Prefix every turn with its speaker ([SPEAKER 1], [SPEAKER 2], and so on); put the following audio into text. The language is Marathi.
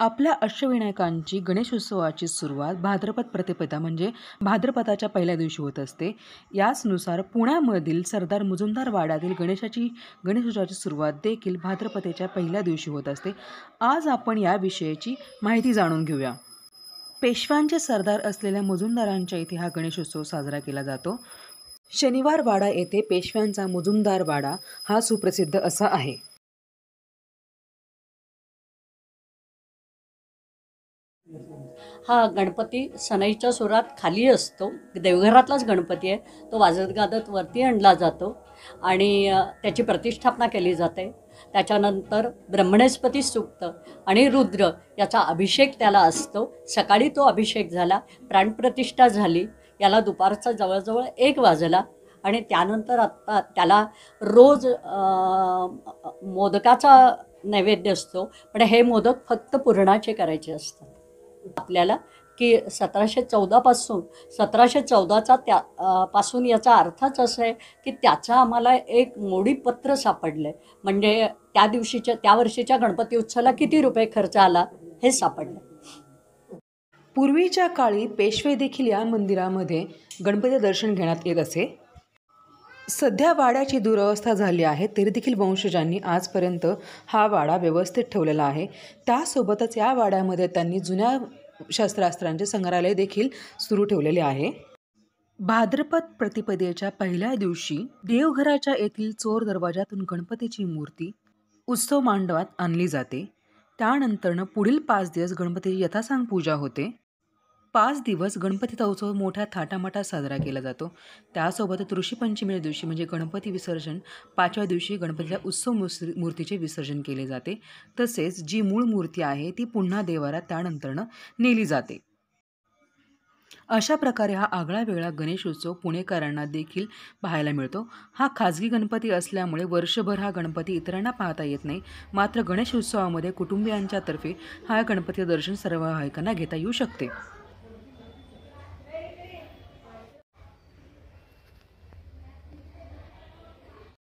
[SPEAKER 1] आपल्या अष्टविनायकांची गणेशोत्सवाची सुरुवात भाद्रपद प्रतिपदा म्हणजे भाद्रपदाच्या पहिल्या दिवशी होत असते याचनुसार पुण्यामधील सरदार मुजुमदार वाड्यातील गणेशाची गणेशोत्सवाची सुरुवात देखील भाद्रपदेच्या पहिल्या दिवशी होत असते आज आपण या विषयाची माहिती जाणून घेऊया पेशव्यांचे सरदार असलेल्या मुजुमदारांच्या इथे हा गणेशोत्सव साजरा केला जातो शनिवार वाडा येथे पेशव्यांचा मुजुमदार वाडा हा सुप्रसिद्ध असा आहे
[SPEAKER 2] हा गणपती सनईच्या सुरात खाली असतो देवघरातलाच गणपती आहे तो वाजत गाजत वरती आणला जातो आणि त्याची प्रतिष्ठापना केली जाते त्याच्यानंतर ब्रह्मणस्पती सुक्त आणि रुद्र याचा अभिषेक त्याला असतो सकाळी तो अभिषेक झाला प्राणप्रतिष्ठा झाली याला दुपारचा जवळजवळ एक वाजला आणि त्यानंतर आत्ता त्याला रोज मोदकाचा नैवेद्य असतो पण हे मोदक फक्त पुरणाचे करायचे असतात आपल्याला की सतराशे चौदापासून सतराशे चौदाचा त्या पासून याचा अर्थच असं आहे की त्याचा आम्हाला एक मोडीपत्र सापडलं आहे म्हणजे त्या दिवशीच्या त्या वर्षीच्या गणपती उत्सवाला किती रुपये खर्च आला हे सापडलं
[SPEAKER 1] पूर्वीच्या काळी पेशवे देखील या मंदिरामध्ये गणपती दर्शन घेण्यात येत असे सध्या वाड्याची दुरवस्था झाली आहे तरी देखील वंशजांनी आजपर्यंत हा वाडा व्यवस्थित ठेवलेला आहे त्यासोबतच या वाड्यामध्ये त्यांनी जुन्या शस्त्रास्त्रांचे संग्रहालय देखील सुरू ठेवलेले आहे भाद्रपद प्रतिपदेच्या पहिल्या दिवशी देवघराच्या येथील चोर दरवाजातून गणपतीची मूर्ती उत्सव मांडवात आणली जाते त्यानंतरनं पुढील पाच दिवस गणपतीची यथासांग पूजा होते पाच दिवस गणपतीचा उत्सव मोठ्या थाटामाटात साजरा केला जातो त्यासोबतच ऋषीपंचमीच्या दिवशी म्हणजे गणपती विसर्जन पाचव्या दिवशी गणपतीच्या उत्सव मूर्तीचे विसर्जन केले जाते तसेच जी मूळ मूर्ती आहे ती पुन्हा देवारात त्यानंतरनं नेली जाते अशा प्रकारे हा आगळा वेगळा गणेशोत्सव पुणेकरांना देखील पाहायला मिळतो हा खाजगी गणपती असल्यामुळे वर्षभर हा गणपती इतरांना पाहता येत नाही मात्र गणेश उत्सवामध्ये कुटुंबियांच्यातर्फे हा गणपतीचं दर्शन सर्व भाविकांना घेता येऊ शकते